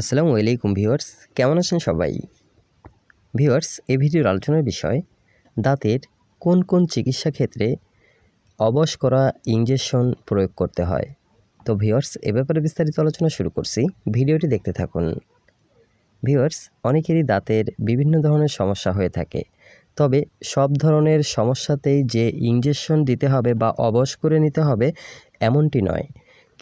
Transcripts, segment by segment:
আসসালামু আলাইকুম ভিউয়ার্স কেমন আছেন সবাই ভিউয়ার্স এই ভিডিওর আলোচনার বিষয় দাঁতের কোন কোন চিকিৎসা ক্ষেত্রে অবশ করা ইঞ্জেকশন প্রয়োগ করতে হয় তো ভিউয়ার্স এ ব্যাপারে বিস্তারিত আলোচনা শুরু করছি ভিডিওটি দেখতে থাকুন ভিউয়ার্স অনেকেরই দাঁতের বিভিন্ন ধরনের সমস্যা হয়ে থাকে তবে সব ধরনের সমস্যাতেই যে ইঞ্জেকশন দিতে হবে বা অবশ করে নিতে হবে এমনটি নয়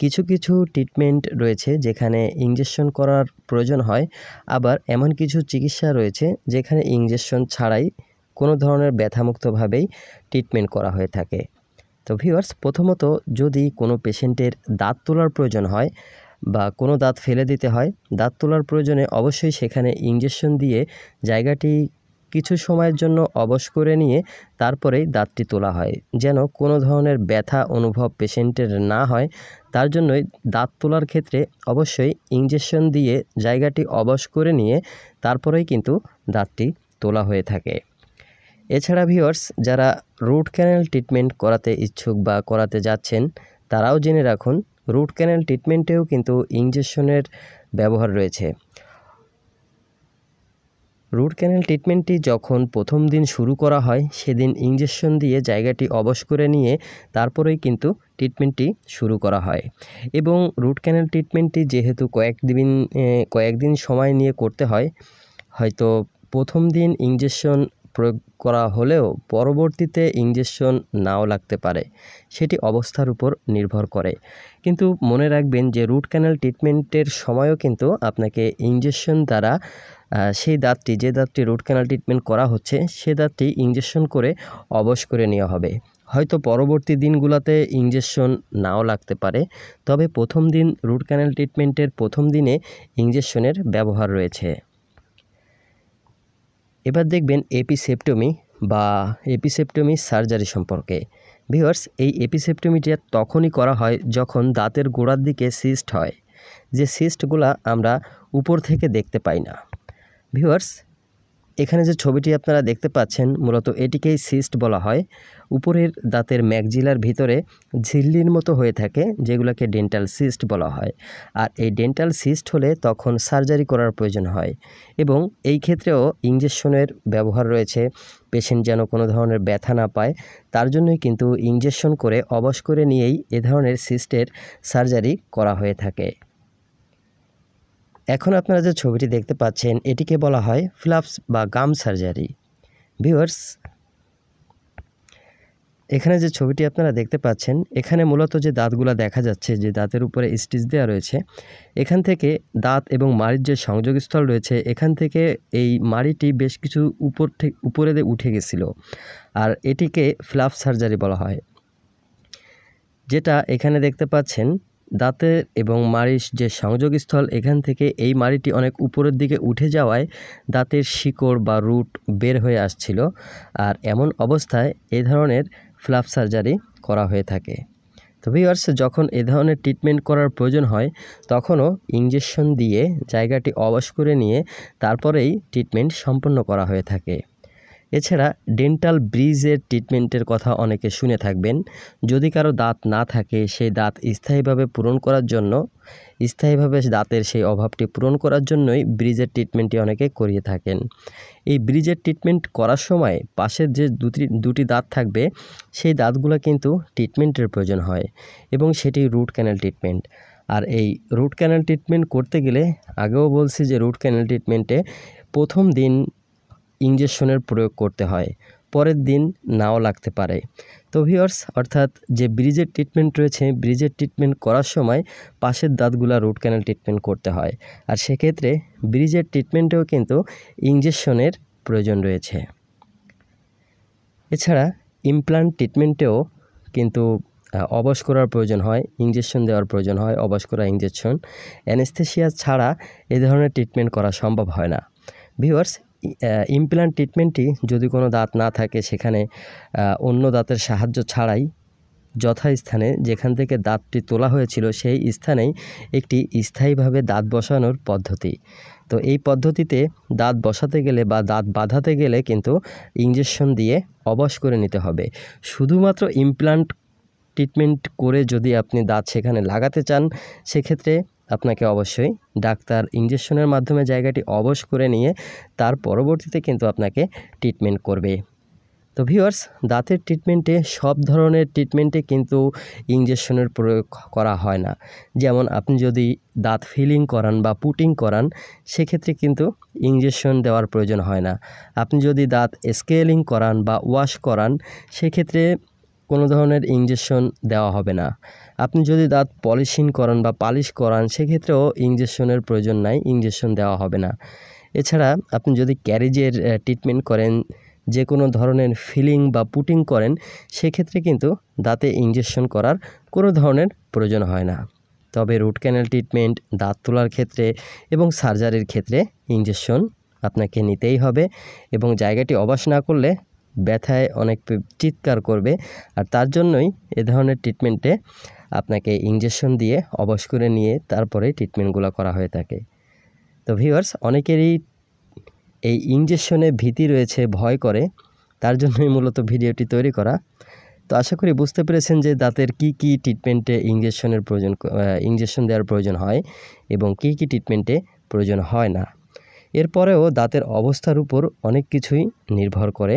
কিছু কিছু ট্রিটমেন্ট রয়েছে যেখানে ইঞ্জেকশন করার প্রয়োজন হয় আবার এমন কিছু চিকিৎসা রয়েছে যেখানে ইঞ্জেকশন ছাড়াই কোনো ধরনের ব্যথামুক্তভাবেই ট্রিটমেন্ট করা হয়ে থাকে তো ভিউয়ার্স প্রথমত যদি কোনো পেশেন্টের দাঁত তোলার প্রয়োজন হয় বা কোনো দাঁত ফেলে দিতে হয় দাঁত তোলার প্রয়োজনে অবশ্যই সেখানে ইঞ্জেকশন দিয়ে জায়গাটি কিছু সময়ের জন্য অবশ করে নিয়ে তারপরেই দাঁতটি তোলা হয় যেন কোনো ধরনের ব্যথা অনুভব পেশেন্টের না হয় তার জন্যই দাঁত তোলার ক্ষেত্রে অবশ্যই ইঞ্জেকশন দিয়ে জায়গাটি অবশ করে নিয়ে তারপরেই কিন্তু দাঁতটি তোলা হয়ে থাকে এছাড়া ভিওর্স যারা রুট ক্যানেল ট্রিটমেন্ট করাতে ইচ্ছুক বা করাতে যাচ্ছেন তারাও জেনে রাখুন রুট ক্যানেল ট্রিটমেন্টেও কিন্তু ইঞ্জেকশনের ব্যবহার রয়েছে রুট ক্যানেল ট্রিটমেন্টটি যখন প্রথম দিন শুরু করা হয় সেদিন ইঞ্জেকশন দিয়ে জায়গাটি অবশ করে নিয়ে তারপরেই কিন্তু ট্রিটমেন্টটি শুরু করা হয় এবং রুট ক্যানেল ট্রিটমেন্টটি যেহেতু কয়েক দিন কয়েকদিন সময় নিয়ে করতে হয় হয়তো প্রথম দিন ইঞ্জেকশন প্রয়োগ করা হলেও পরবর্তীতে ইঞ্জেকশন নাও লাগতে পারে সেটি অবস্থার উপর নির্ভর করে কিন্তু মনে রাখবেন যে রুট ক্যানাল ট্রিটমেন্টের সময়ও কিন্তু আপনাকে ইঞ্জেকশন দ্বারা সেই দাঁতটি যে দাঁতটি রুট ক্যানাল ট্রিটমেন্ট করা হচ্ছে সে দাঁতটি ইঞ্জেকশন করে অবশ করে নেওয়া হবে হয়তো পরবর্তী দিনগুলোতে ইঞ্জেকশন নাও লাগতে পারে তবে প্রথম দিন রুট ক্যানাল ট্রিটমেন্টের প্রথম দিনে ইঞ্জেকশনের ব্যবহার রয়েছে এবার দেখবেন এপিসেপ্টমি বা এপিসেপ্টমি সার্জারি সম্পর্কে ভিওর্স এই এপিসেপ্টমিটা তখনই করা হয় যখন দাঁতের গোড়ার দিকে সিস্ট হয় যে সিস্টগুলা আমরা উপর থেকে দেখতে পাই না ভিওয়ার্স এখানে যে ছবিটি আপনারা দেখতে পাচ্ছেন মূলত এটিকেই সিস্ট বলা হয় উপরের দাঁতের ম্যাকজিলার ভিতরে ঝিল্লির মতো হয়ে থাকে যেগুলোকে ডেন্টাল সিস্ট বলা হয় আর এই ডেন্টাল সিস্ট হলে তখন সার্জারি করার প্রয়োজন হয় এবং এই ক্ষেত্রেও ইঞ্জেকশনের ব্যবহার রয়েছে পেশেন্ট যেন কোনো ধরনের ব্যথা না পায় তার জন্যই কিন্তু ইঞ্জেকশন করে অবশ করে নিয়েই এ ধরনের সিস্টের সার্জারি করা হয়ে থাকে এখন আপনারা যে ছবিটি দেখতে পাচ্ছেন এটিকে বলা হয় ফ্লাপস বা গাম সার্জারি ভিউয়ার্স এখানে যে ছবিটি আপনারা দেখতে পাচ্ছেন এখানে মূলত যে দাঁতগুলো দেখা যাচ্ছে যে দাঁতের উপরে স্টিচ দেওয়া রয়েছে এখান থেকে দাঁত এবং মাড়ির যে সংযোগস্থল রয়েছে এখান থেকে এই মাড়িটি বেশ কিছু উপর থেকে উপরে উঠে গেছিল আর এটিকে ফ্লাপ সার্জারি বলা হয় যেটা এখানে দেখতে পাচ্ছেন দাঁতের এবং মারিস যে সংযোগস্থল এখান থেকে এই মারিটি অনেক উপরের দিকে উঠে যাওয়ায় দাঁতের শিকড় বা রুট বের হয়ে আসছিল আর এমন অবস্থায় এ ধরনের ফ্লাপ সার্জারি করা হয়ে থাকে তো ভিওয়ার্স যখন এ ধরনের ট্রিটমেন্ট করার প্রয়োজন হয় তখনও ইঞ্জেকশন দিয়ে জায়গাটি অবশ করে নিয়ে তারপরেই ট্রিটমেন্ট সম্পন্ন করা হয়ে থাকে এছাড়া ডেন্টাল ব্রিজের ট্রিটমেন্টের কথা অনেকে শুনে থাকবেন যদি কারো দাঁত না থাকে সেই দাঁত স্থায়ীভাবে পূরণ করার জন্য স্থায়ীভাবে দাঁতের সেই অভাবটি পূরণ করার জন্যই ব্রিজের ট্রিটমেন্টটি অনেকে করিয়ে থাকেন এই ব্রিজের ট্রিটমেন্ট করার সময় পাশের যে দুটি দুটি দাঁত থাকবে সেই দাঁতগুলো কিন্তু ট্রিটমেন্টের প্রয়োজন হয় এবং সেটি রুট ক্যানেল ট্রিটমেন্ট আর এই রুট ক্যানেল ট্রিটমেন্ট করতে গেলে আগেও বলছি যে রুট ক্যানেল ট্রিটমেন্টে প্রথম দিন ইঞ্জেকশনের প্রয়োগ করতে হয় পরের দিন নাও লাগতে পারে তো ভিওর্স অর্থাৎ যে ব্রিজের ট্রিটমেন্ট রয়েছে ব্রিজের ট্রিটমেন্ট করার সময় পাশের দাঁতগুলো রুট ক্যানেল ট্রিটমেন্ট করতে হয় আর সেক্ষেত্রে ব্রিজের ট্রিটমেন্টেও কিন্তু ইঞ্জেকশনের প্রয়োজন রয়েছে এছাড়া ইমপ্লান্ট ট্রিটমেন্টেও কিন্তু অবশ করার প্রয়োজন হয় ইঞ্জেকশন দেওয়ার প্রয়োজন হয় অবশ করা ইঞ্জেকশন অ্যানেস্থেশিয়া ছাড়া এ ধরনের ট্রিটমেন্ট করা সম্ভব হয় না ভিওয়ার্স ইমপ্ল্যান্ট ট্রিটমেন্টটি যদি কোনো দাঁত না থাকে সেখানে অন্য দাঁতের সাহায্য ছাড়াই যথাস্থানে যেখান থেকে দাঁতটি তোলা হয়েছিল সেই স্থানেই একটি স্থায়ীভাবে দাঁত বসানোর পদ্ধতি তো এই পদ্ধতিতে দাঁত বসাতে গেলে বা দাঁত বাঁধাতে গেলে কিন্তু ইঞ্জেকশন দিয়ে অবশ করে নিতে হবে শুধুমাত্র ইমপ্লান্ট ট্রিটমেন্ট করে যদি আপনি দাঁত সেখানে লাগাতে চান সেক্ষেত্রে আপনাকে অবশ্যই ডাক্তার ইঞ্জেকশনের মাধ্যমে জায়গাটি অবশ করে নিয়ে তার পরবর্তীতে কিন্তু আপনাকে ট্রিটমেন্ট করবে তো ভিউয়ার্স দাঁতের ট্রিটমেন্টে সব ধরনের ট্রিটমেন্টে কিন্তু ইঞ্জেকশনের প্রয়োগ করা হয় না যেমন আপনি যদি দাঁত ফিলিং করান বা পুটিং করান সেক্ষেত্রে কিন্তু ইঞ্জেকশন দেওয়ার প্রয়োজন হয় না আপনি যদি দাঁত স্কেলিং করান বা ওয়াশ করান সেক্ষেত্রে কোনো ধরনের ইঞ্জেকশন দেওয়া হবে না আপনি যদি দাঁত পলিশিং করান বা পালিশ করান সেক্ষেত্রেও ইঞ্জেকশনের প্রয়োজন নাই ইঞ্জেকশন দেওয়া হবে না এছাড়া আপনি যদি ক্যারেজের ট্রিটমেন্ট করেন যে কোনো ধরনের ফিলিং বা পুটিং করেন সেক্ষেত্রে কিন্তু দাঁতে ইঞ্জেকশন করার কোনো ধরনের প্রয়োজন হয় না তবে রুট ক্যানেল ট্রিটমেন্ট দাঁত তোলার ক্ষেত্রে এবং সার্জারির ক্ষেত্রে ইঞ্জেকশন আপনাকে নিতেই হবে এবং জায়গাটি অবাস না করলে ব্যথায় অনেক চিৎকার করবে আর তার জন্যই এ ধরনের ট্রিটমেন্টে আপনাকে ইঞ্জেকশন দিয়ে অবশ করে নিয়ে তারপরে ট্রিটমেন্টগুলো করা হয়ে থাকে তো ভিউয়ার্স অনেকেরই এই ইঞ্জেকশনে ভীতি রয়েছে ভয় করে তার জন্যই মূলত ভিডিওটি তৈরি করা তো আশা করি বুঝতে পেরেছেন যে দাঁতের কি কি ট্রিটমেন্টে ইঞ্জেকশনের প্রয়োজন ইঞ্জেকশন দেওয়ার প্রয়োজন হয় এবং কি কি ট্রিটমেন্টে প্রয়োজন হয় না এরপরেও দাঁতের অবস্থার উপর অনেক কিছুই নির্ভর করে